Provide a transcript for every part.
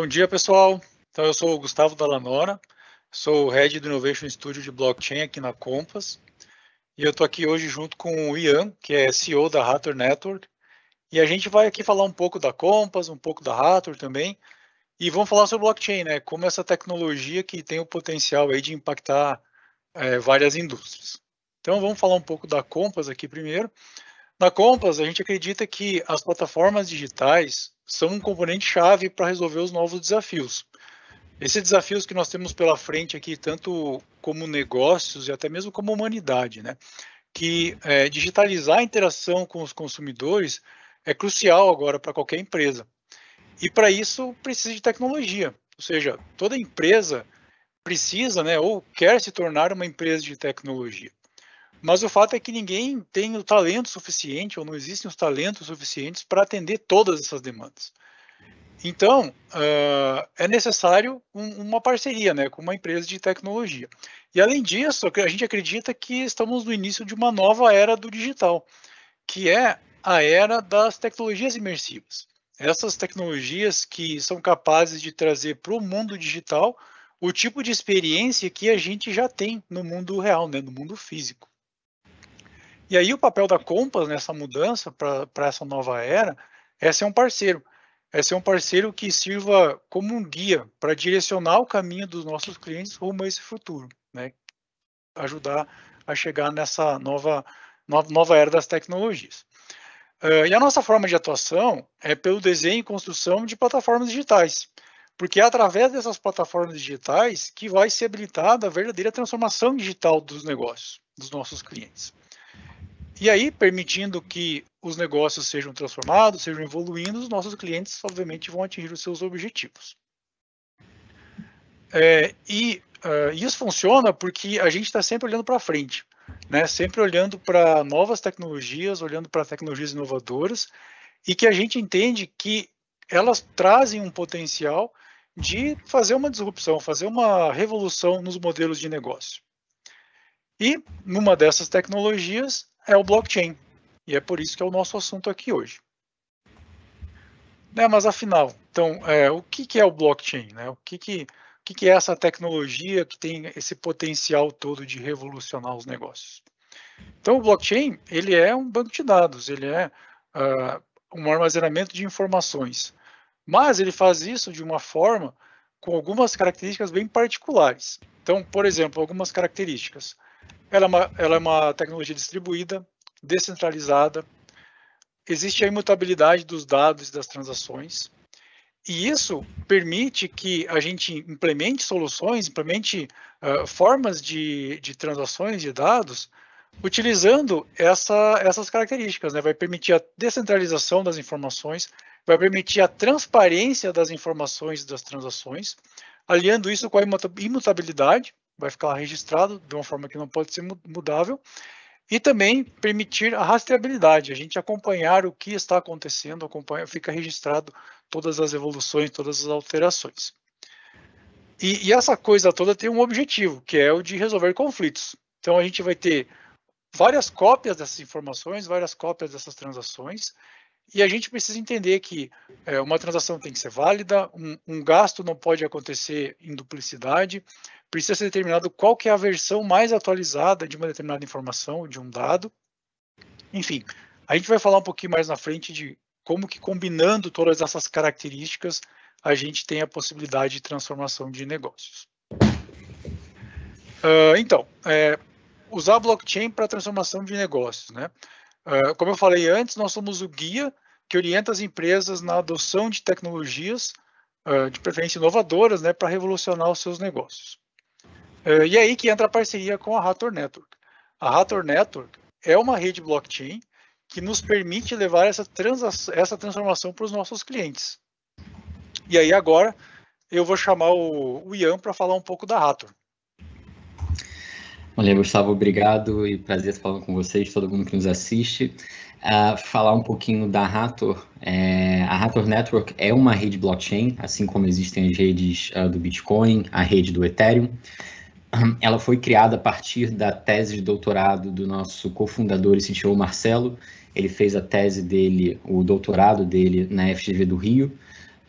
Bom dia, pessoal. Então, eu sou o Gustavo Dallanora, sou o Head do Innovation Studio de Blockchain aqui na Compass. E eu estou aqui hoje junto com o Ian, que é CEO da Hathor Network. E a gente vai aqui falar um pouco da Compass, um pouco da Hathor também. E vamos falar sobre blockchain, né? Como essa tecnologia que tem o potencial aí de impactar é, várias indústrias. Então, vamos falar um pouco da Compass aqui primeiro. Na Compass, a gente acredita que as plataformas digitais são um componente chave para resolver os novos desafios. Esses desafios que nós temos pela frente aqui, tanto como negócios e até mesmo como humanidade, né? que é, digitalizar a interação com os consumidores é crucial agora para qualquer empresa. E para isso precisa de tecnologia, ou seja, toda empresa precisa, né, ou quer se tornar uma empresa de tecnologia. Mas o fato é que ninguém tem o talento suficiente, ou não existem os talentos suficientes para atender todas essas demandas. Então, uh, é necessário um, uma parceria né, com uma empresa de tecnologia. E, além disso, a gente acredita que estamos no início de uma nova era do digital, que é a era das tecnologias imersivas. Essas tecnologias que são capazes de trazer para o mundo digital o tipo de experiência que a gente já tem no mundo real, né, no mundo físico. E aí o papel da Compass nessa mudança para essa nova era é ser um parceiro. É ser um parceiro que sirva como um guia para direcionar o caminho dos nossos clientes rumo a esse futuro, né? Ajudar a chegar nessa nova, nova, nova era das tecnologias. Uh, e a nossa forma de atuação é pelo desenho e construção de plataformas digitais, porque é através dessas plataformas digitais que vai ser habilitada a verdadeira transformação digital dos negócios, dos nossos clientes. E aí, permitindo que os negócios sejam transformados, sejam evoluindo, os nossos clientes, obviamente, vão atingir os seus objetivos. É, e uh, isso funciona porque a gente está sempre olhando para frente, né? sempre olhando para novas tecnologias, olhando para tecnologias inovadoras, e que a gente entende que elas trazem um potencial de fazer uma disrupção, fazer uma revolução nos modelos de negócio. E numa dessas tecnologias, é o blockchain. E é por isso que é o nosso assunto aqui hoje. Né, mas afinal, então, é, o que, que, é o blockchain? Né? O, que, que, o que, que é essa tecnologia que tem esse potencial todo de revolucionar os negócios? Então, o blockchain ele é um banco de dados, ele é uh, um armazenamento de informações, mas ele faz isso de uma forma com algumas características bem particulares. Então, por exemplo, algumas características. Ela é uma, ela é uma tecnologia distribuída, descentralizada, existe a imutabilidade dos dados e das transações, e isso permite que a gente implemente soluções, implemente uh, formas de, de transações de dados utilizando essa, essas características. Né? Vai permitir a descentralização das informações, vai permitir a transparência das informações e das transações, aliando isso com a imutabilidade vai ficar registrado de uma forma que não pode ser mudável, e também permitir a rastreabilidade, a gente acompanhar o que está acontecendo, acompanha, fica registrado todas as evoluções, todas as alterações. E, e essa coisa toda tem um objetivo, que é o de resolver conflitos. Então a gente vai ter várias cópias dessas informações, várias cópias dessas transações, e a gente precisa entender que é, uma transação tem que ser válida, um, um, gasto não pode acontecer em duplicidade, precisa ser determinado qual que é a versão mais atualizada de uma determinada informação, de um dado. Enfim, a gente vai falar um pouquinho mais na frente de como que combinando todas essas características a gente tem a possibilidade de transformação de negócios. Uh, então, é, usar blockchain para transformação de negócios, né? Ah, como eu falei antes, nós somos o guia que orienta as empresas na adoção de tecnologias, uh, de preferência inovadoras, né, para revolucionar os seus negócios. Uh, e é aí que entra a parceria com a Hathor Network. A Hathor Network é uma rede blockchain que nos permite levar essa, essa transformação para os nossos clientes. E aí agora eu vou chamar o, o Ian para falar um pouco da Hathor. Olha, Gustavo, obrigado e prazer estar falando com vocês, todo mundo que nos assiste. Uh, falar um pouquinho da Hathor. É, a Hathor Network é uma rede blockchain, assim como existem as redes uh, do Bitcoin, a rede do Ethereum. Ah, ela foi criada a partir da tese de doutorado do nosso cofundador e CTO Marcelo. Ele fez a tese dele, o doutorado dele na FGV do Rio.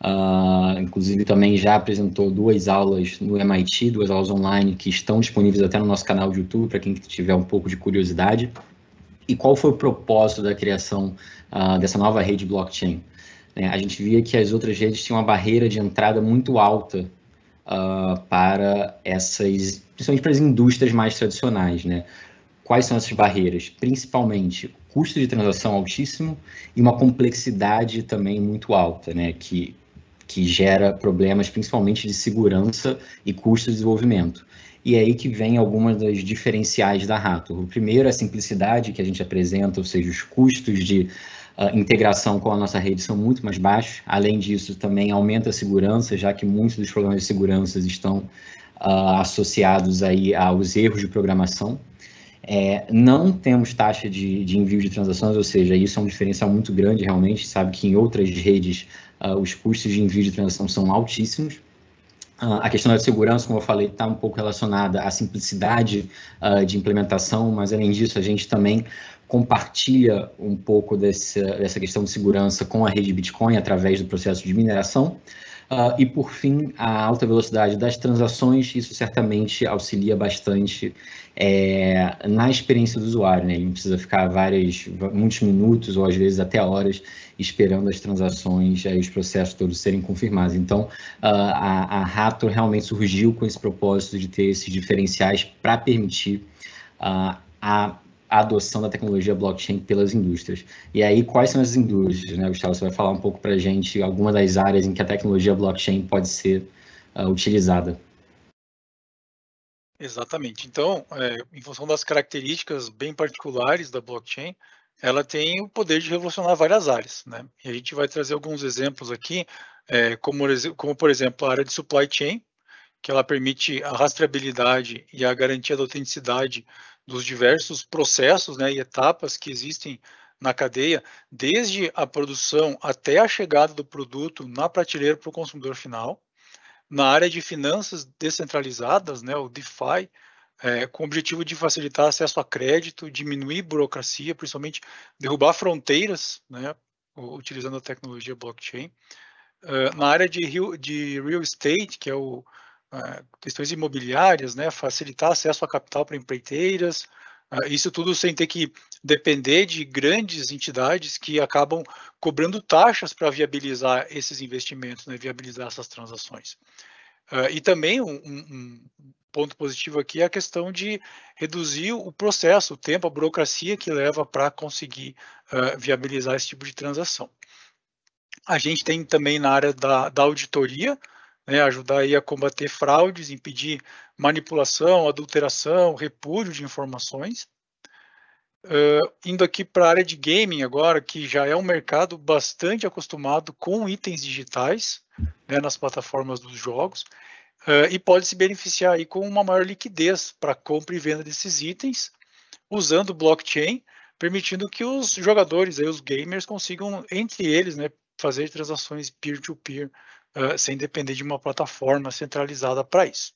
Uh, inclusive, também já apresentou duas aulas no MIT, duas aulas online que estão disponíveis até no nosso canal de YouTube, para quem tiver um pouco de curiosidade. E qual foi o propósito da criação uh, dessa nova rede blockchain? É, a gente via que as outras redes tinham uma barreira de entrada muito alta uh, para essas, principalmente para as indústrias mais tradicionais, né? Quais são essas barreiras? Principalmente custo de transação é altíssimo e uma complexidade também muito alta, né? Que que gera problemas principalmente de segurança e custo de desenvolvimento. E é aí que vem algumas das diferenciais da Rato. O primeiro é a simplicidade que a gente apresenta, ou seja, os custos de uh, integração com a nossa rede são muito mais baixos. Além disso, também aumenta a segurança, já que muitos dos problemas de segurança estão uh, associados aí aos erros de programação. É, não temos taxa de, de envio de transações, ou seja, isso é um diferencial muito grande realmente. Sabe que em outras redes Uh, os custos de envio de transação são altíssimos. Uh, a questão da segurança, como eu falei, está um pouco relacionada à simplicidade uh, de implementação, mas além disso, a gente também compartilha um pouco desse, dessa questão de segurança com a rede Bitcoin através do processo de mineração. Uh, e por fim, a alta velocidade das transações, isso certamente auxilia bastante é, na experiência do usuário, né? Ele não precisa ficar vários, muitos minutos ou às vezes até horas esperando as transações e os processos todos serem confirmados. Então, uh, a, a Raptor realmente surgiu com esse propósito de ter esses diferenciais para permitir uh, a a adoção da tecnologia blockchain pelas indústrias. E aí, quais são as indústrias, né, Gustavo? Você vai falar um pouco para a gente algumas das áreas em que a tecnologia blockchain pode ser uh, utilizada. Exatamente. Então, é, em função das características bem particulares da blockchain, ela tem o poder de revolucionar várias áreas. Né? E a gente vai trazer alguns exemplos aqui, é, como, como, por exemplo, a área de supply chain, que ela permite a rastreabilidade e a garantia da autenticidade dos diversos processos né, e etapas que existem na cadeia, desde a produção até a chegada do produto na prateleira para o consumidor final. Na área de finanças descentralizadas, né, o DeFi, é, com o objetivo de facilitar acesso a crédito, diminuir burocracia, principalmente derrubar fronteiras, né, utilizando a tecnologia blockchain. Uh, na área de, de real estate, que é o, é, questões imobiliárias, né, facilitar acesso a capital para empreiteiras, é, isso tudo sem ter que depender de grandes entidades que acabam cobrando taxas para viabilizar esses investimentos, né, viabilizar essas transações. É, e também um, um, ponto positivo aqui é a questão de reduzir o processo, o tempo, a burocracia que leva para conseguir viabilizar esse tipo de transação. A gente tem também na área da, da auditoria, né, ajudar aí a combater fraudes, impedir manipulação, adulteração, repúdio de informações. Uh, indo aqui para a área de gaming agora, que já é um mercado bastante acostumado com itens digitais né, nas plataformas dos jogos uh, e pode se beneficiar aí com uma maior liquidez para compra e venda desses itens usando blockchain, permitindo que os jogadores, aí, os gamers, consigam entre eles né, fazer transações peer-to-peer -peer uh, sem depender de uma plataforma centralizada para isso.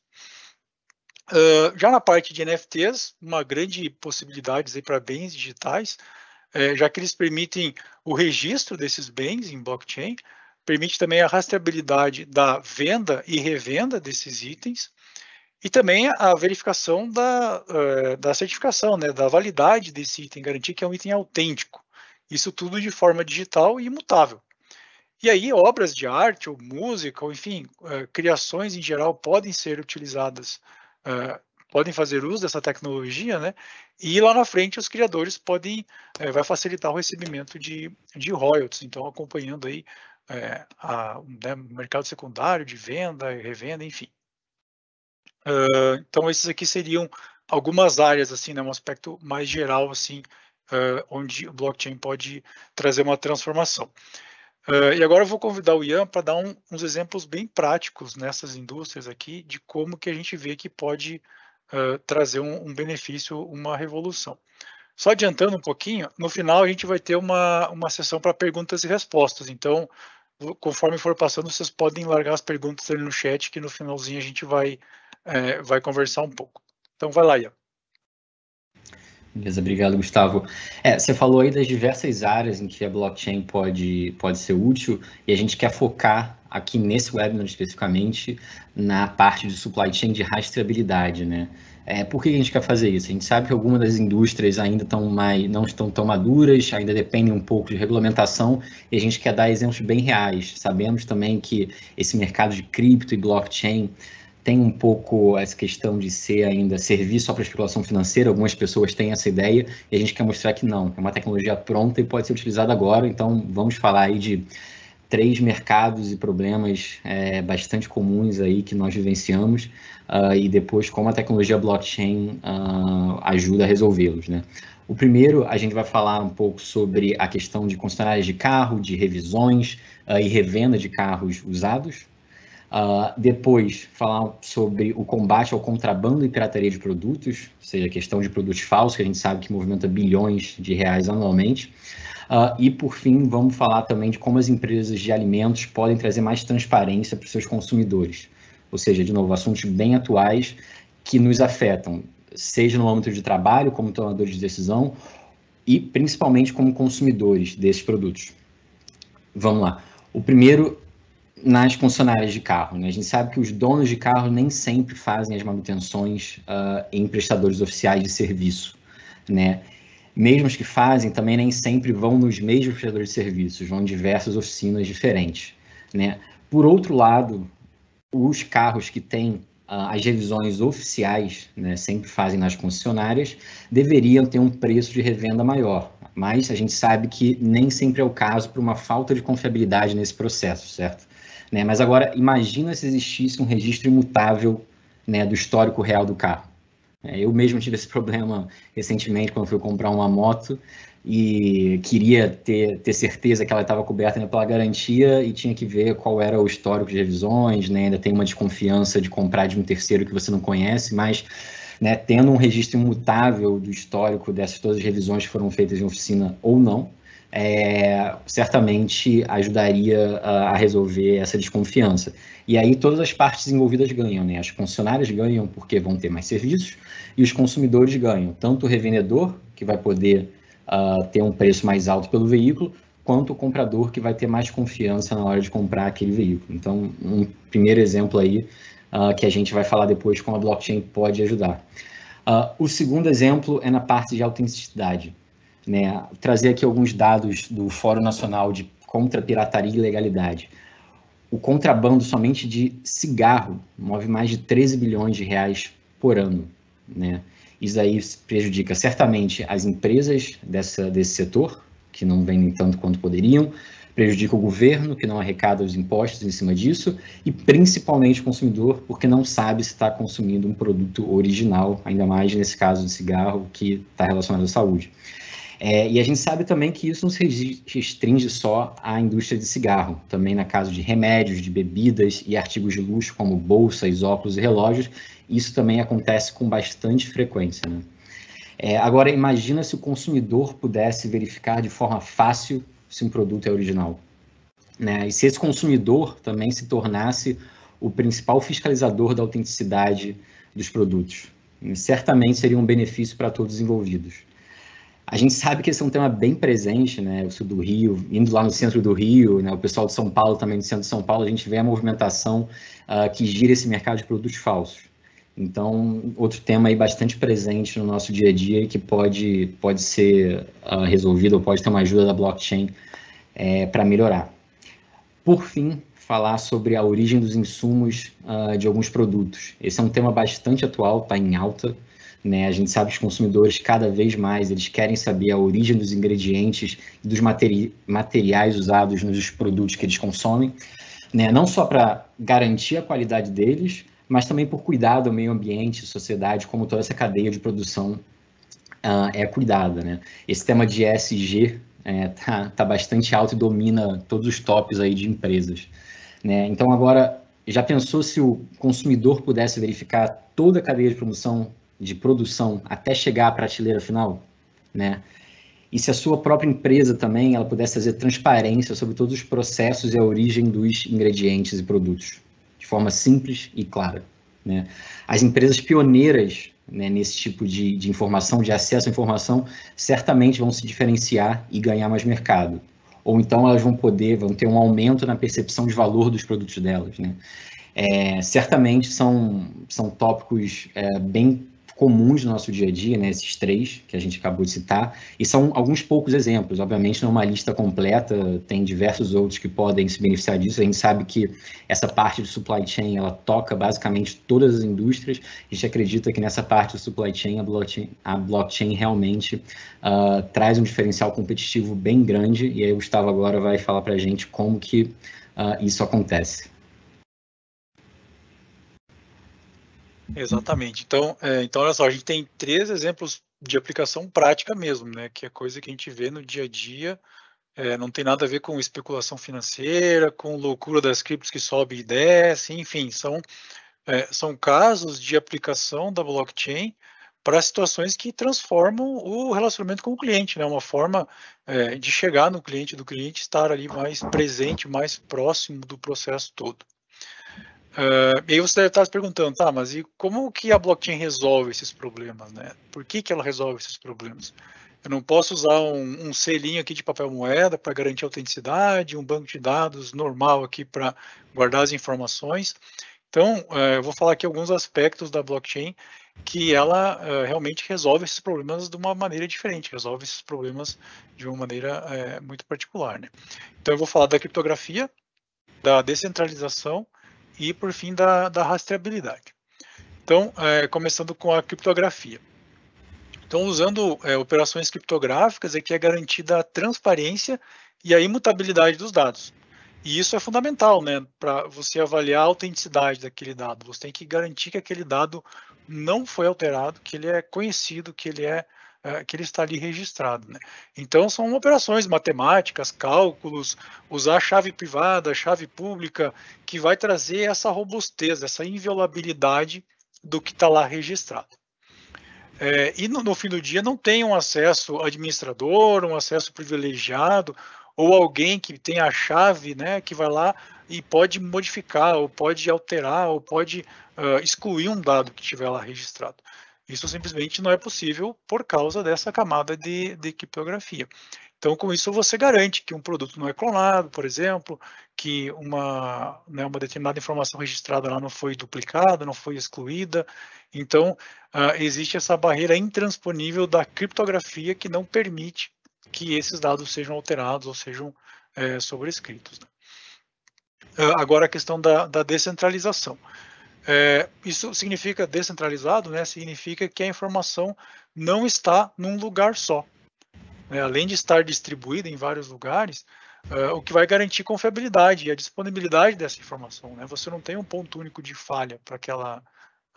Uh, já na parte de NFTs, uma grande possibilidade para bens digitais, já que eles permitem o registro desses bens em blockchain, permite também a rastreabilidade da venda e revenda desses itens e também a verificação da, uh, da certificação, né, da validade desse item, garantir que é um item autêntico. Isso tudo de forma digital e imutável. E aí, obras de arte ou música, ou enfim, eh, criações em geral podem ser utilizadas, eh, podem fazer uso dessa tecnologia, né? E lá na frente os criadores podem, eh, vai facilitar o recebimento de, de royalties. Então, acompanhando aí o né, mercado secundário de venda e revenda, enfim. então, esses aqui seriam algumas áreas, assim, né? Um aspecto mais geral, assim, onde o blockchain pode trazer uma transformação. Uh, e agora eu vou convidar o Ian para dar um, uns exemplos bem práticos nessas indústrias aqui de como que a gente vê que pode uh, trazer um, um, benefício, uma revolução. Só adiantando um pouquinho, no final a gente vai ter uma, uma sessão para perguntas e respostas. Então, conforme for passando, vocês podem largar as perguntas ali no chat, que no finalzinho a gente vai, é, vai conversar um pouco. Então, vai lá, Ian. Beleza, obrigado, Gustavo. É, você falou aí das diversas áreas em que a blockchain pode, pode ser útil e a gente quer focar aqui nesse webinar especificamente na parte de supply chain de rastreabilidade, né? É, por que a gente quer fazer isso? A gente sabe que algumas das indústrias ainda estão mais, não estão tão maduras, ainda dependem um pouco de regulamentação, e a gente quer dar exemplos bem reais. Sabemos também que esse mercado de cripto e blockchain tem um pouco essa questão de ser ainda servir só para especulação financeira, algumas pessoas têm essa ideia e a gente quer mostrar que não, é uma tecnologia pronta e pode ser utilizada agora, então vamos falar aí de três mercados e problemas é, bastante comuns aí que nós vivenciamos uh, e depois como a tecnologia blockchain uh, ajuda a resolvê-los, né? O primeiro, a gente vai falar um pouco sobre a questão de concessionárias de carro, de revisões uh, e revenda de carros usados, Uh, depois, falar sobre o combate ao contrabando e pirataria de produtos, ou seja, a questão de produtos falsos, que a gente sabe que movimenta bilhões de reais anualmente. Uh, e, por fim, vamos falar também de como as empresas de alimentos podem trazer mais transparência para os seus consumidores. Ou seja, de novo, assuntos bem atuais que nos afetam, seja no âmbito de trabalho, como tomadores de decisão, e principalmente como consumidores desses produtos. Vamos lá. O primeiro nas concessionárias de carro. Né? A gente sabe que os donos de carro nem sempre fazem as manutenções uh, em prestadores oficiais de serviço. Né? Mesmo os que fazem, também nem sempre vão nos mesmos prestadores de serviços, vão em diversas oficinas diferentes. Né? Por outro lado, os carros que têm uh, as revisões oficiais, né, sempre fazem nas concessionárias, deveriam ter um preço de revenda maior, mas a gente sabe que nem sempre é o caso por uma falta de confiabilidade nesse processo, certo? Né? Mas agora, imagina se existisse um registro imutável né, do histórico real do carro. É, eu mesmo tive esse problema recentemente quando fui comprar uma moto e queria ter, ter certeza que ela estava coberta né, pela garantia e tinha que ver qual era o histórico de revisões, né? ainda tem uma desconfiança de comprar de um terceiro que você não conhece, mas né, tendo um registro imutável do histórico dessas todas as revisões que foram feitas em oficina ou não, é, certamente ajudaria a, ah, a, resolver essa desconfiança. E aí todas as partes envolvidas ganham, né? As concessionárias ganham porque vão ter mais serviços e os consumidores ganham, tanto o revendedor, que vai poder uh, ter um preço mais alto pelo veículo, quanto o comprador, que vai ter mais confiança na hora de comprar aquele veículo. Então, um primeiro exemplo aí uh, que a gente vai falar depois como a blockchain pode ajudar. Uh, o segundo exemplo é na parte de autenticidade. Né? Trazer aqui alguns dados do Fórum Nacional de Contra Pirataria e Ilegalidade. O contrabando somente de cigarro move mais de 13 bilhões de reais por ano. Né? Isso aí prejudica certamente as empresas dessa, desse setor, que não vendem tanto quanto poderiam, prejudica o governo, que não arrecada os impostos em cima disso, e principalmente o consumidor, porque não sabe se está consumindo um produto original, ainda mais nesse caso de cigarro, que está relacionado à saúde. É, e a gente sabe também que isso não se restringe só à indústria de cigarro. Também na caso de remédios, de bebidas e artigos de luxo, como bolsas, óculos e relógios, isso também acontece com bastante frequência. Né? É, agora, imagina se o consumidor pudesse verificar de forma fácil se um produto é original. Né? E se esse consumidor também se tornasse o principal fiscalizador da autenticidade dos produtos. E certamente seria um benefício para todos os envolvidos. A gente sabe que esse é um tema bem presente, né? O sul do Rio, indo lá no centro do Rio, né? o pessoal de São Paulo também, do centro de São Paulo, a gente vê a movimentação uh, que gira esse mercado de produtos falsos. Então, outro tema aí bastante presente no nosso dia a dia e que pode, pode ser uh, resolvido ou pode ter uma ajuda da blockchain é, para melhorar. Por fim, falar sobre a origem dos insumos uh, de alguns produtos. Esse é um tema bastante atual, está em alta, né? A gente sabe que os consumidores, cada vez mais, eles querem saber a origem dos ingredientes e dos materi materiais usados nos produtos que eles consomem, né? não só para garantir a qualidade deles, mas também por cuidar do meio ambiente, sociedade, como toda essa cadeia de produção uh, é cuidada. Né? Esse tema de ESG está é, tá, tá bastante alto e domina todos os tops aí de empresas. Né? Então, agora, já pensou se o consumidor pudesse verificar toda a cadeia de produção de produção até chegar à prateleira final, né? E se a sua própria empresa também ela pudesse trazer transparência sobre todos os processos e a origem dos ingredientes e produtos, de forma simples e clara. Né? As empresas pioneiras né, nesse tipo de, de informação, de acesso à informação, certamente vão se diferenciar e ganhar mais mercado. Ou então elas vão poder, vão ter um aumento na percepção de valor dos produtos delas. Né? É, certamente são, são tópicos é, bem comuns no nosso dia a dia, né, esses três que a gente acabou de citar, e são alguns poucos exemplos. Obviamente, não é uma lista completa, tem diversos outros que podem se beneficiar disso. A gente sabe que essa parte de supply chain ela toca basicamente todas as indústrias. A gente acredita que nessa parte do supply chain, a blockchain, a blockchain realmente uh, traz um diferencial competitivo bem grande, e aí o Gustavo agora vai falar para a gente como que uh, isso acontece. Exatamente. Então, é, então, olha só, a gente tem três exemplos de aplicação prática mesmo, né? Que é coisa que a gente vê no dia a dia. É, não tem nada a ver com especulação financeira, com loucura das criptos que sobe e desce, enfim, são, é, são casos de aplicação da blockchain para situações que transformam o relacionamento com o cliente, né? Uma forma é, de chegar no cliente, do cliente estar ali mais presente, mais próximo do processo todo. Uh, e aí você deve estar se perguntando, tá, mas e como que a blockchain resolve esses problemas, né? Por que, que ela resolve esses problemas? Eu não posso usar um, um selinho aqui de papel moeda para garantir a autenticidade, um banco de dados normal aqui para guardar as informações. Então, eh, eu vou falar aqui alguns aspectos da blockchain que ela eh, realmente resolve esses problemas de uma maneira diferente, resolve esses problemas de uma maneira eh, muito particular. Né? Então, eu vou falar da criptografia, da descentralização, e, por fim, da, da rastreabilidade. Então, é, começando com a criptografia. Então, usando é, operações criptográficas, aqui é, é garantida a transparência e a imutabilidade dos dados. E isso é fundamental, né, para você avaliar a autenticidade daquele dado. Você tem que garantir que aquele dado não foi alterado, que ele é conhecido, que ele é é, que ele está ali registrado. Né? Então, são operações matemáticas, cálculos, usar chave privada, chave pública, que vai trazer essa robustez, essa inviolabilidade do que está lá registrado. É, e no, no, fim do dia não tem um acesso administrador, um acesso privilegiado, ou alguém que tem a chave, né, que vai lá e pode modificar, ou pode alterar, ou pode uh, excluir um dado que estiver lá registrado. Isso simplesmente não é possível por causa dessa camada de, de criptografia. Então, com isso, você garante que um produto não é clonado, por exemplo, que uma, né, uma determinada informação registrada lá não foi duplicada, não foi excluída. Então, uh, existe essa barreira intransponível da criptografia que não permite que esses dados sejam alterados ou sejam é, sobrescritos. Né? Uh, agora, a questão da, da descentralização. É, isso significa descentralizado, né? Significa que a informação não está num lugar só. Né? Além de estar distribuída em vários lugares, é, o que vai garantir confiabilidade e a disponibilidade dessa informação, né? Você não tem um ponto único de falha para aquela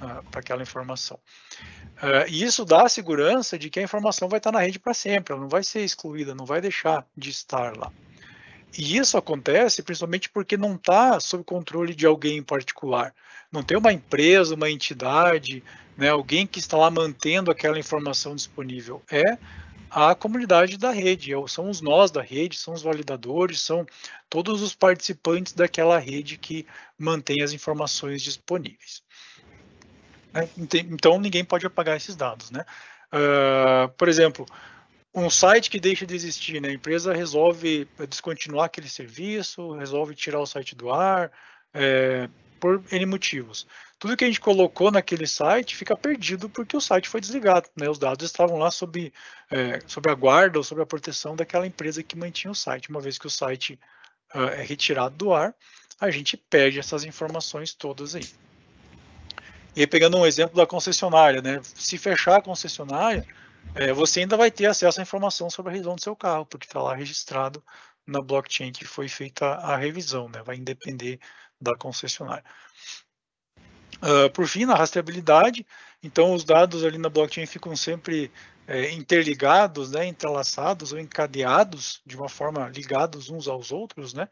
ah, para aquela informação. É, e isso dá a segurança de que a informação vai estar na rede para sempre, ela não vai ser excluída, não vai deixar de estar lá. E isso acontece principalmente porque não está sob controle de alguém em particular não tem uma empresa, uma entidade, né, alguém que está lá mantendo aquela informação disponível. É a comunidade da rede, é são os nós da rede, são os validadores, são todos os participantes daquela rede que mantém as informações disponíveis. Né, então, ninguém pode apagar esses dados. Né? Uh, por exemplo, um site que deixa de existir, né? a empresa resolve descontinuar aquele serviço, resolve tirar o site do ar, é, por N motivos. Tudo que a gente colocou naquele site fica perdido porque o site foi desligado. Né? Os dados estavam lá sob, é, sob a guarda ou sob a proteção daquela empresa que mantinha o site. Uma vez que o site uh, é retirado do ar, a gente perde essas informações todas aí. E aí, pegando um exemplo da concessionária, né? se fechar a concessionária, é, você ainda vai ter acesso à informação sobre a revisão do seu carro, porque está lá registrado na blockchain que foi feita a revisão, né? Vai depender da concessionária. Uh, por fim, na rastreabilidade, então os dados ali na blockchain ficam sempre é, interligados, né, entrelaçados ou encadeados de uma forma ligados uns aos outros, né,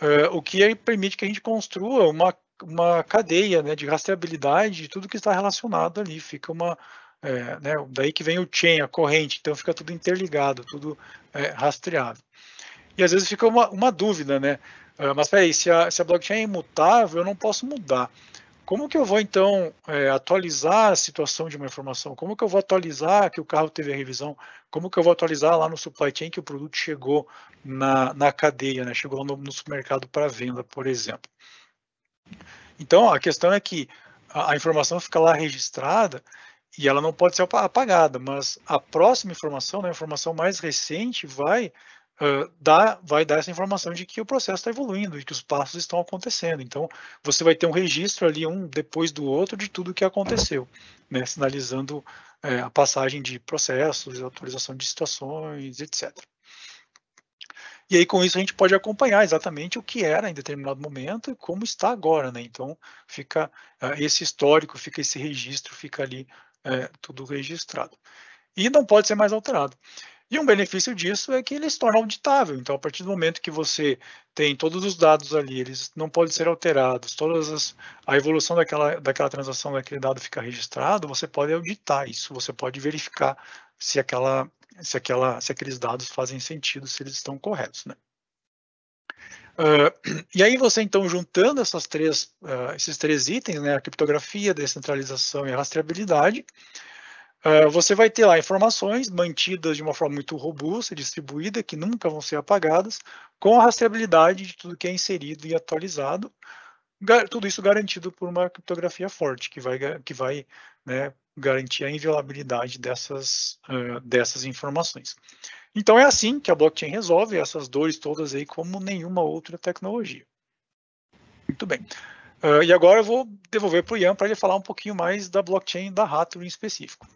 uh, o que permite que a gente construa uma, uma cadeia né, de rastreabilidade de tudo que está relacionado ali, fica uma, é, né, daí que vem o chain, a corrente, então fica tudo interligado, tudo é, rastreado. E às vezes fica uma, uma dúvida, né? Ah, mas peraí, se a, se a blockchain é imutável, eu não posso mudar. Como que eu vou, então, é, atualizar a situação de uma informação? Como que eu vou atualizar que o carro teve a revisão? Como que eu vou atualizar lá no supply chain que o produto chegou na, na cadeia, né? chegou no, no supermercado para venda, por exemplo? Então, a questão é que a, a informação fica lá registrada e ela não pode ser apagada, mas a próxima informação, né, a informação mais recente, vai uh, dá, vai dar essa informação de que o processo está evoluindo e que os passos estão acontecendo. Então, você vai ter um registro ali, um depois do outro, de tudo o que aconteceu, né? sinalizando a passagem de processos, atualização de situações, etc. E aí, com isso, a gente pode acompanhar exatamente o que era em determinado momento e como está agora, né? Então, fica uh, esse histórico, fica esse registro, fica ali tudo registrado. E não pode ser mais alterado. E um benefício disso é que ele se torna auditável. Então, a partir do momento que você tem todos os dados ali, eles não podem ser alterados, todas as, a evolução daquela, daquela transação, daquele dado fica registrado, você pode auditar isso, você pode verificar se aquela se, aquela, se aqueles dados fazem sentido, se eles estão corretos. Né? Uh, e aí você então juntando essas três, uh, esses três itens, né, a criptografia, a descentralização e a rastreabilidade, ah, você vai ter lá informações mantidas de uma forma muito robusta, distribuída, que nunca vão ser apagadas, com a rastreabilidade de tudo que é inserido e atualizado, tudo isso garantido por uma criptografia forte, que vai, que vai né, garantir a inviolabilidade dessas, uh, dessas informações. Então é assim que a blockchain resolve essas dores todas aí, como nenhuma outra tecnologia. Muito bem. Uh, e agora eu vou devolver para o Ian para ele falar um pouquinho mais da blockchain da Rattle em específico.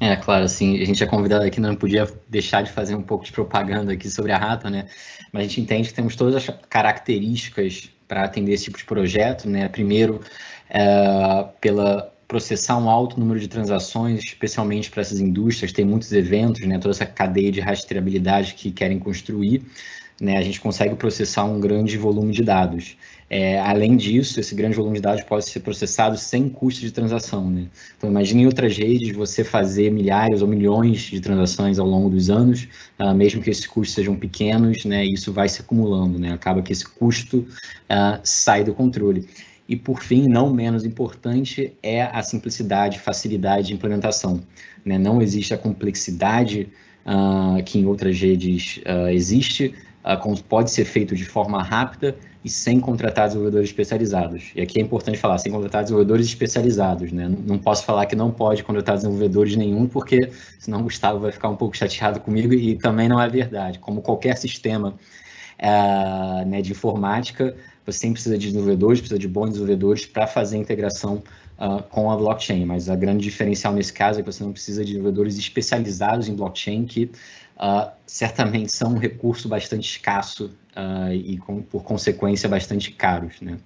É, claro, assim, a gente é convidado aqui, não podia deixar de fazer um pouco de propaganda aqui sobre a Rata, né? Mas a gente entende que temos todas as características para atender esse tipo de projeto, né? Primeiro, é, pela processar um alto número de transações, especialmente para essas indústrias, tem muitos eventos, né? Toda essa cadeia de rastreabilidade que querem construir. Né? A gente consegue processar um grande volume de dados. É, além disso, esse grande volume de dados pode ser processado sem custo de transação. Né? Então, imagine em outras redes você fazer milhares ou milhões de transações ao longo dos anos, uh, mesmo que esses custos sejam pequenos, né, isso vai se acumulando, né? acaba que esse custo uh, sai do controle. E, por fim, não menos importante, é a simplicidade, facilidade de implementação. Né? Não existe a complexidade uh, que em outras redes existe, ah, pode ser feito de forma rápida e sem contratar desenvolvedores especializados. E aqui é importante falar, sem contratar desenvolvedores especializados, né? Não posso falar que não pode contratar desenvolvedores nenhum, porque senão o Gustavo vai ficar um pouco chateado comigo e também não é verdade. Como qualquer sistema ah, né, de informática, você sempre precisa de desenvolvedores, precisa de bons desenvolvedores para fazer a integração uh, com a blockchain, mas a grande diferencial nesse caso é que você não precisa de desenvolvedores especializados em blockchain que uh, certamente são um recurso bastante escasso uh, e, com, por consequência, bastante caros. Né?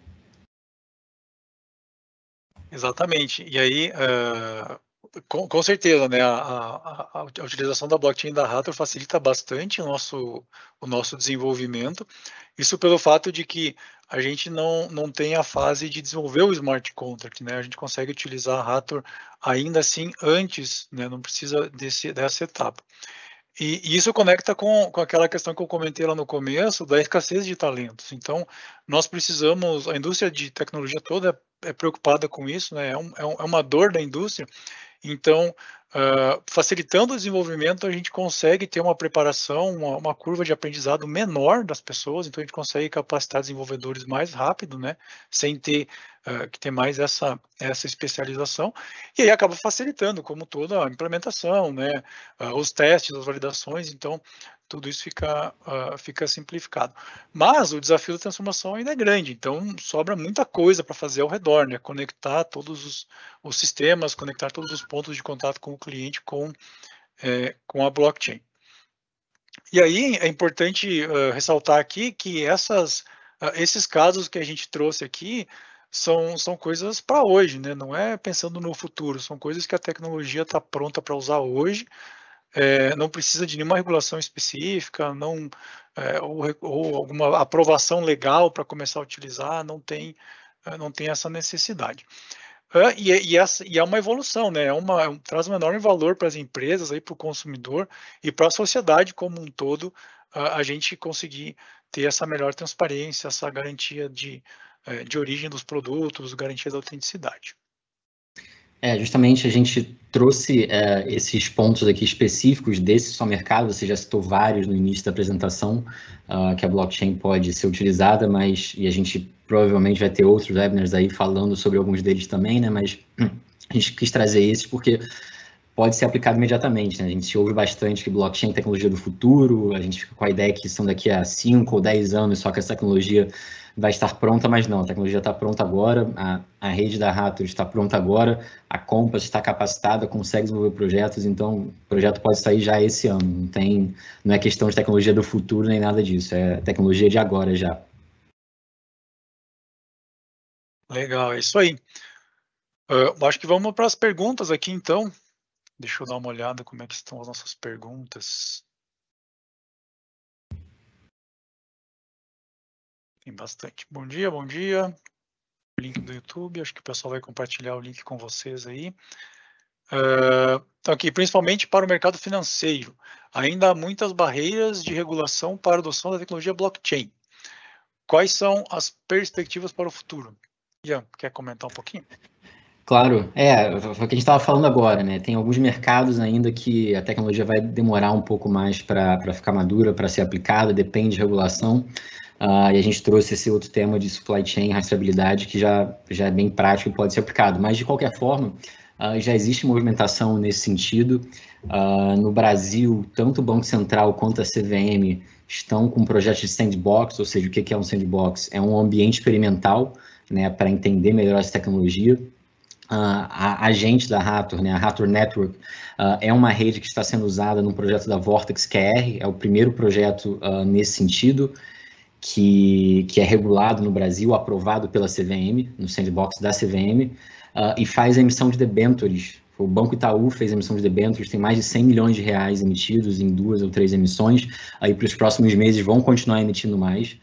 Exatamente. E aí, uh... Com, com, certeza, né? A, a, a, utilização da blockchain da Rato facilita bastante o nosso, o nosso desenvolvimento. Isso pelo fato de que a gente não, não tem a fase de desenvolver o smart contract, né? A gente consegue utilizar a Rato ainda assim antes, né? Não precisa desse, dessa etapa. E, e, isso conecta com, com aquela questão que eu comentei lá no começo da escassez de talentos. Então, nós precisamos, a indústria de tecnologia toda é, é preocupada com isso, né? É, é, um, é uma dor da indústria. Então, Uh, facilitando o desenvolvimento, a gente consegue ter uma preparação, uma, uma, curva de aprendizado menor das pessoas, então a gente consegue capacitar desenvolvedores mais rápido, né, sem ter uh, que ter mais essa, essa especialização, e aí acaba facilitando, como toda a implementação, né, uh, os testes, as validações, então tudo isso fica, uh, fica simplificado. Mas o desafio da transformação ainda é grande, então sobra muita coisa para fazer ao redor, né? Conectar todos os, os, sistemas, conectar todos os pontos de contato com o cliente com, é, com a blockchain. E aí é importante uh, ressaltar aqui que essas, uh, esses casos que a gente trouxe aqui são, são coisas para hoje, né? Não é pensando no futuro, são coisas que a tecnologia está pronta para usar hoje é, não precisa de nenhuma regulação específica, não é, ou, ou, alguma aprovação legal para começar a utilizar, não tem, é, não tem essa necessidade. É, e, e, essa, e, é uma evolução, né? É uma, é traz um enorme valor para as empresas, para o consumidor e para a sociedade como um todo, a, a gente conseguir ter essa melhor transparência, essa garantia de, é, de origem dos produtos, garantia da autenticidade. É, justamente a gente trouxe é, esses pontos aqui específicos desse só mercado, você já citou vários no início da apresentação, uh, que a blockchain pode ser utilizada, mas, e a gente provavelmente vai ter outros webinars aí falando sobre alguns deles também, né, mas hum, a gente quis trazer esses porque pode ser aplicado imediatamente, né, a gente ouve bastante que blockchain é tecnologia do futuro, a gente fica com a ideia que são daqui a 5 ou 10 anos só que essa tecnologia vai estar pronta, mas não. A tecnologia está pronta agora, a, a rede da Raptor está pronta agora, a Compass está capacitada, consegue desenvolver projetos, então o projeto pode sair já esse ano. Não, tem, não é questão de tecnologia do futuro nem nada disso, é tecnologia de agora já. Legal, é isso aí. Uh, acho que vamos para as perguntas aqui então. Deixa eu dar uma olhada como é que estão as nossas perguntas. Tem bastante. Bom dia, bom dia. Link do YouTube, acho que o pessoal vai compartilhar o link com vocês aí. Uh, então aqui, principalmente para o mercado financeiro, ainda há muitas barreiras de regulação para a adoção da tecnologia blockchain. Quais são as perspectivas para o futuro? Ian, quer comentar um pouquinho? Claro, é, o que a gente estava falando agora, né? Tem alguns mercados ainda que a tecnologia vai demorar um pouco mais para ficar madura, para ser aplicada, depende de regulação. Uh, e a gente trouxe esse outro tema de supply chain rastreabilidade que já, já é bem prático e pode ser aplicado. Mas, de qualquer forma, uh, já existe movimentação nesse sentido. Uh, no Brasil, tanto o Banco Central quanto a CVM estão com projetos de sandbox, ou seja, o que é um sandbox? É um ambiente experimental né, para entender melhor essa tecnologia. Uh, a, a, gente da Raptor, né, a Raptor Network, uh, é uma rede que está sendo usada no projeto da Vortex QR, é o primeiro projeto uh, nesse sentido que, que é regulado no Brasil, aprovado pela CVM, no sandbox da CVM, uh, ah, e faz a emissão de debêntures. O Banco Itaú fez a emissão de debêntures, tem mais de 100 milhões de reais emitidos em duas ou três emissões, aí para os próximos meses vão continuar emitindo mais.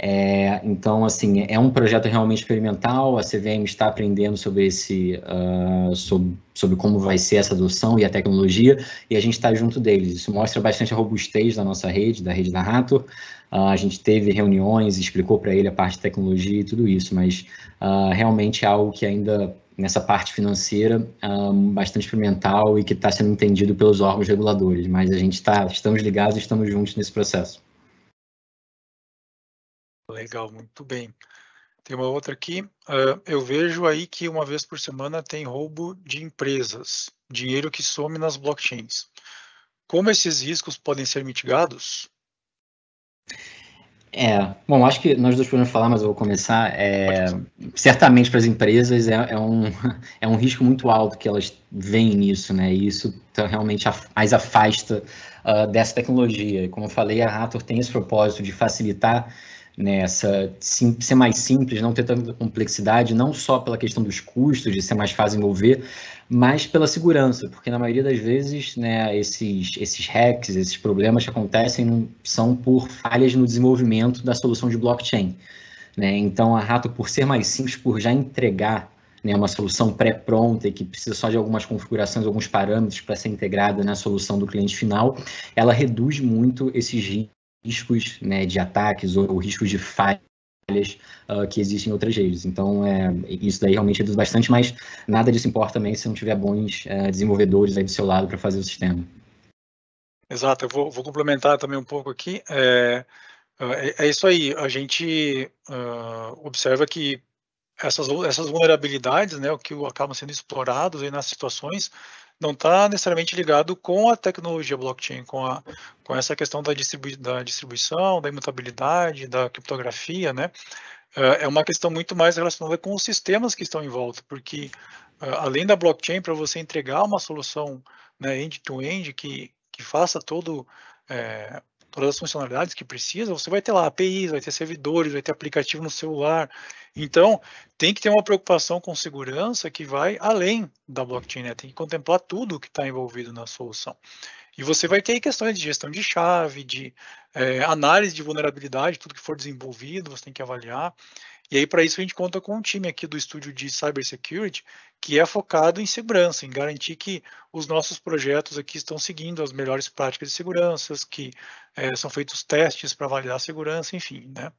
É, então, assim, é um projeto realmente experimental, a CVM está aprendendo sobre esse, uh, ah, sobre, sobre, como vai ser essa adoção e a tecnologia, e a gente está junto deles. Isso mostra bastante a robustez da nossa rede, da rede da Rato, ah, a gente teve reuniões, explicou para ele a parte de tecnologia e tudo isso, mas ah, realmente é algo que ainda nessa parte financeira ah, bastante experimental e que está sendo entendido pelos órgãos reguladores, mas a gente está, estamos ligados e estamos juntos nesse processo. Legal, muito bem. Tem uma outra aqui. Uh, eu vejo aí que uma vez por semana tem roubo de empresas, dinheiro que some nas blockchains. Como esses riscos podem ser mitigados? É, bom, acho que nós dois podemos falar, mas eu vou começar. É, certamente para as empresas é, é, um, é um risco muito alto que elas veem nisso, né? E isso tá, realmente mais afasta uh, dessa tecnologia. E como eu falei, a Rator tem esse propósito de facilitar nessa né, sim, ser mais simples, não ter tanta complexidade, não só pela questão dos custos, de ser mais fácil envolver, mas pela segurança, porque na maioria das vezes, né, esses, esses hacks, esses problemas que acontecem são por falhas no desenvolvimento da solução de blockchain. Né? Então, a Rato, por ser mais simples, por já entregar né, uma solução pré-pronta e que precisa só de algumas configurações, alguns parâmetros para ser integrada na solução do cliente final, ela reduz muito esses riscos né, de ataques ou, riscos de falhas uh, que existem em outras redes. Então, é, isso daí realmente reduz bastante, mas nada disso importa também se não tiver bons uh, desenvolvedores aí do seu lado para fazer o sistema. Exato, eu vou, vou complementar também um pouco aqui. É, é, é isso aí, a gente uh, observa que essas, essas vulnerabilidades, né, o que acabam sendo explorados aí nas situações, não está necessariamente ligado com a tecnologia blockchain, com, a, com essa questão da, distribu da distribuição, da imutabilidade, da criptografia, né? É, é uma questão muito mais relacionada com os sistemas que estão em volta, porque é, além da blockchain, para você entregar uma solução né, end-to-end -end, que, que faça todo é, todas as funcionalidades que precisa, você vai ter lá APIs, vai ter servidores, vai ter aplicativo no celular. Então, tem que ter uma preocupação com segurança que vai além da blockchain, né? Tem que contemplar tudo que está envolvido na solução. E você vai ter questões de gestão de chave, de é, análise de vulnerabilidade, tudo que for desenvolvido, você tem que avaliar. E aí, para isso, a gente conta com um time aqui do estúdio de Cybersecurity, que é focado em segurança, em garantir que os nossos projetos aqui estão seguindo as melhores práticas de segurança, que é, são feitos testes para validar a segurança, enfim, né?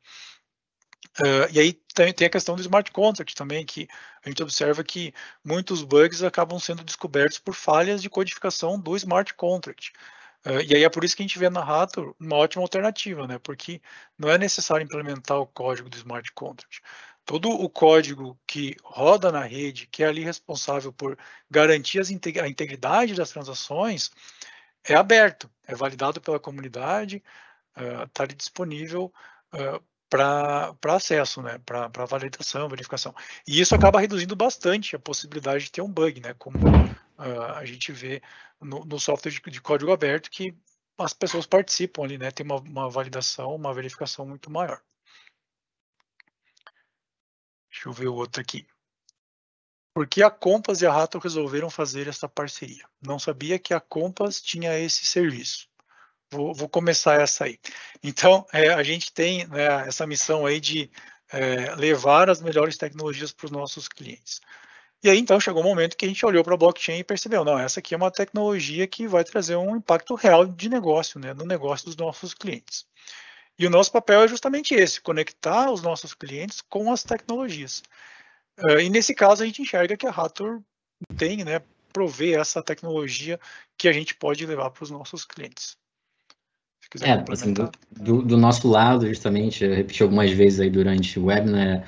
Uh, e aí tem, tem, a questão do smart contract também, que a gente observa que muitos bugs acabam sendo descobertos por falhas de codificação do smart contract. Ah, e aí é por isso que a gente vê na Rato uma ótima alternativa, né? Porque não é necessário implementar o código do smart contract. Todo o código que roda na rede, que é ali responsável por garantir a integridade das transações, é aberto, é validado pela comunidade, está ah, uh, ali disponível uh, ah, para acesso, né? para validação, verificação. E isso acaba reduzindo bastante a possibilidade de ter um bug, né? como uh, a gente vê no, no software de, de, código aberto que as pessoas participam ali, né? Tem uma, uma validação, uma verificação muito maior. Deixa eu ver o outro aqui. Por que a Compass e a Rato resolveram fazer essa parceria? Não sabia que a Compass tinha esse serviço. Vou, vou começar essa aí. Então, é, a gente tem né, essa missão aí de é, levar as melhores tecnologias para os nossos clientes. E aí então chegou o um momento que a gente olhou para a blockchain e percebeu, não, essa aqui é uma tecnologia que vai trazer um impacto real de negócio, né, no negócio dos nossos clientes. E o nosso papel é justamente esse, conectar os nossos clientes com as tecnologias. Uh, e nesse caso a gente enxerga que a Hathor tem, né, prover essa tecnologia que a gente pode levar para os nossos clientes. É, assim, do, do, do, nosso lado, justamente, eu repeti algumas vezes aí durante o webinar,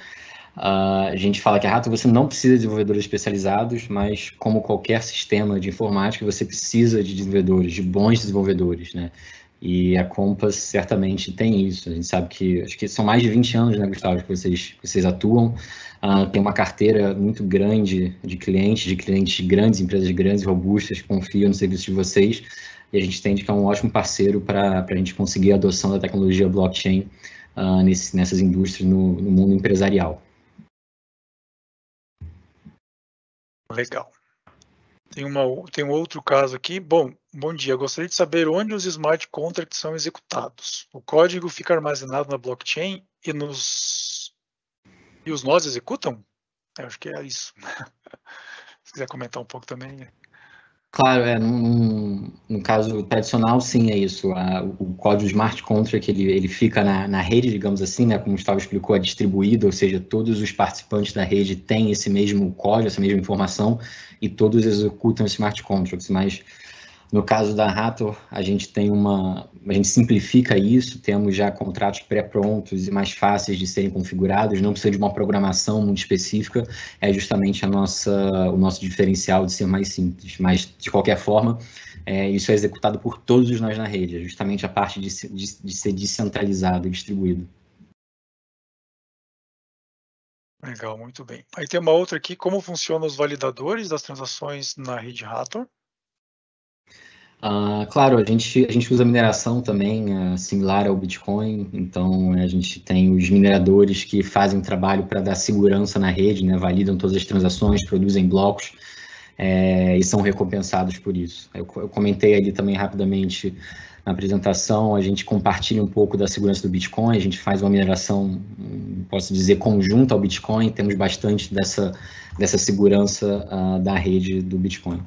Uh, a gente fala que a é Rato você não precisa de desenvolvedores especializados, mas como qualquer sistema de informática, você precisa de desenvolvedores, de bons desenvolvedores, né? E a Compass certamente tem isso. A gente sabe que, acho que são mais de 20 anos, né, Gustavo, que vocês, vocês atuam. Uh, tem uma carteira muito grande de clientes, de clientes grandes, empresas grandes, robustas, que confiam no serviço de vocês. E a gente entende que é um ótimo parceiro para a gente conseguir a adoção da tecnologia blockchain uh, nesse, nessas indústrias no, no mundo empresarial. Legal. Tem, uma, tem um outro caso aqui. Bom, bom dia. Gostaria de saber onde os smart contracts são executados. O código fica armazenado na blockchain e nos e os nós executam? Eu é, acho que é isso. Se quiser comentar um pouco também. Claro, é, num, num, caso tradicional, sim, é isso. A, o código smart contract ele, ele fica na, na rede, digamos assim, né, como o Gustavo explicou, é distribuído, ou seja, todos os participantes da rede têm esse mesmo código, essa mesma informação, e todos executam smart contracts, mas no caso da Rato, a gente tem uma, a gente simplifica isso, temos já contratos pré-prontos e mais fáceis de serem configurados, não precisa de uma programação muito específica, é justamente a nossa, o nosso diferencial de ser mais simples, mas de qualquer forma, é, isso é executado por todos nós na rede, é justamente a parte de, de, de ser descentralizado e distribuído. Legal, muito bem. Aí tem uma outra aqui, como funcionam os validadores das transações na rede Hathor? Uh, claro, a gente, a gente usa mineração também, uh, similar ao Bitcoin, então né, a gente tem os mineradores que fazem um trabalho para dar segurança na rede, né, validam todas as transações, produzem blocos é, e são recompensados por isso. Eu, eu, comentei ali também rapidamente na apresentação, a gente compartilha um pouco da segurança do Bitcoin, a gente faz uma mineração, posso dizer, conjunta ao Bitcoin, temos bastante dessa, dessa segurança uh, da rede do Bitcoin.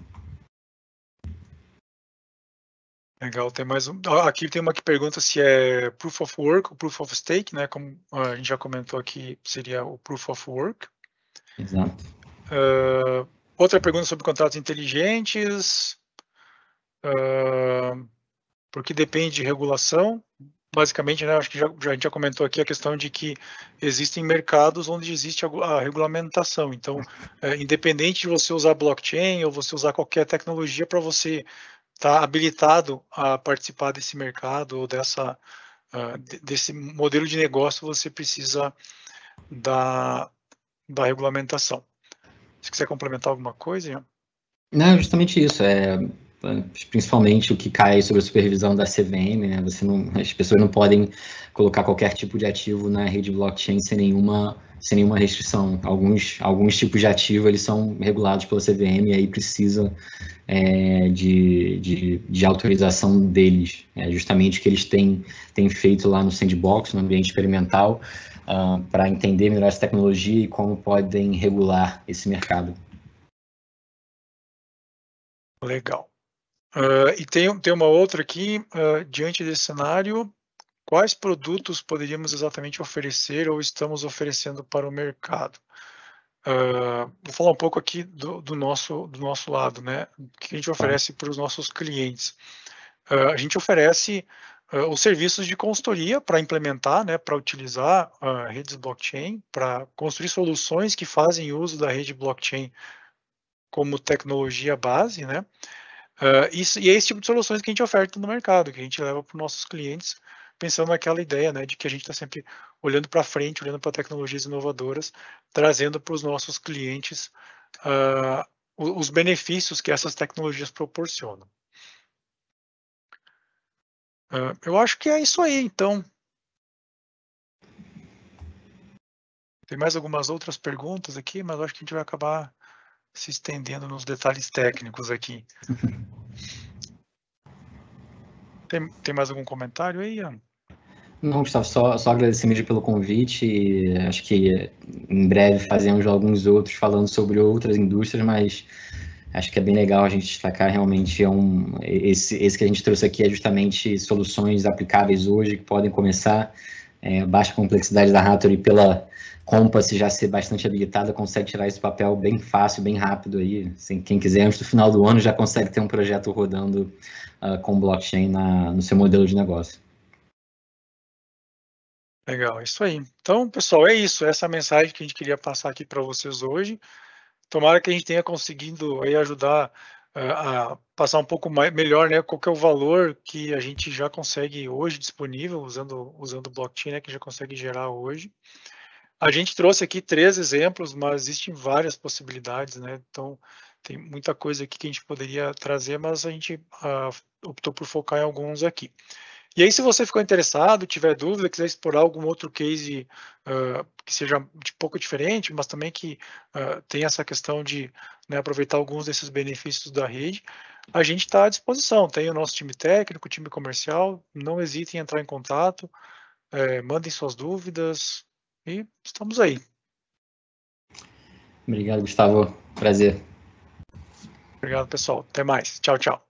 Legal, tem mais um. Aqui tem uma que pergunta se é proof of work ou proof of stake, né? Como a gente já comentou aqui, seria o proof of work. Exato. Uh, outra pergunta sobre contratos inteligentes. Uh, porque depende de regulação. Basicamente, né, acho que já, já, a gente já comentou aqui a questão de que existem mercados onde existe a, a regulamentação. Então, é, independente de você usar blockchain ou você usar qualquer tecnologia para você está habilitado a participar desse mercado ou dessa ah, desse modelo de negócio, você precisa da, da regulamentação. Se quiser complementar alguma coisa, Ian? Não, justamente isso. É, principalmente o que cai sobre a supervisão da CVM, né? Você não, as pessoas não podem colocar qualquer tipo de ativo na rede blockchain sem nenhuma sem nenhuma restrição. Alguns, alguns tipos de ativo eles são regulados pela CVM e aí precisa é, de, de, de, autorização deles. É justamente o que eles têm, têm feito lá no sandbox, no ambiente experimental, uh, ah, para entender melhor essa tecnologia e como podem regular esse mercado. Legal. Uh, e tem, tem uma outra aqui, uh, diante desse cenário, Quais produtos poderíamos exatamente oferecer ou estamos oferecendo para o mercado? Uh, vou falar um pouco aqui do, do, nosso, do nosso lado, né? O que a gente tá. oferece para os nossos clientes. Uh, a gente oferece uh, os serviços de consultoria para implementar, né, para utilizar redes blockchain, para construir soluções que fazem uso da rede blockchain como tecnologia base, né? isso, e é esse tipo de soluções que a gente oferta no mercado, que a gente leva para os nossos clientes pensando naquela ideia né, de que a gente está sempre olhando para frente, olhando para tecnologias inovadoras, trazendo para os nossos clientes uh, os benefícios que essas tecnologias proporcionam. Uh, eu acho que é isso aí, então. Tem mais algumas outras perguntas aqui, mas acho que a gente vai acabar se estendendo nos detalhes técnicos aqui. Tem, tem mais algum comentário aí, Ian? Não, Gustavo, só, só agradecer mesmo pelo convite. acho que em breve fazemos alguns outros falando sobre outras indústrias, mas acho que é bem legal a gente destacar realmente é um, esse, esse que a gente trouxe aqui é justamente soluções aplicáveis hoje que podem começar é, baixa complexidade da Hattori pela Compass já ser bastante habilitada, consegue tirar esse papel bem fácil, bem rápido aí. Assim, quem quiser, antes do final do ano, já consegue ter um projeto rodando uh, com blockchain na, no seu modelo de negócio. Legal, isso aí. Então, pessoal, é isso. Essa é a mensagem que a gente queria passar aqui para vocês hoje. Tomara que a gente tenha conseguido aí ajudar a passar um pouco mais, melhor né, qual é o valor que a gente já consegue hoje disponível, usando, usando blockchain, né, que já consegue gerar hoje. A gente trouxe aqui três exemplos, mas existem várias possibilidades, né? Então, tem muita coisa aqui que a gente poderia trazer, mas a gente optou por focar em alguns aqui. E aí, se você ficou interessado, tiver dúvida, quiser explorar algum outro case uh, que seja de pouco diferente, mas também que uh, tenha essa questão de né, aproveitar alguns desses benefícios da rede, a gente está à disposição. Tem o nosso time técnico, time comercial, não hesitem em entrar em contato, eh, mandem suas dúvidas e estamos aí. Obrigado, Gustavo. Prazer. Obrigado, pessoal. Até mais. Tchau, tchau.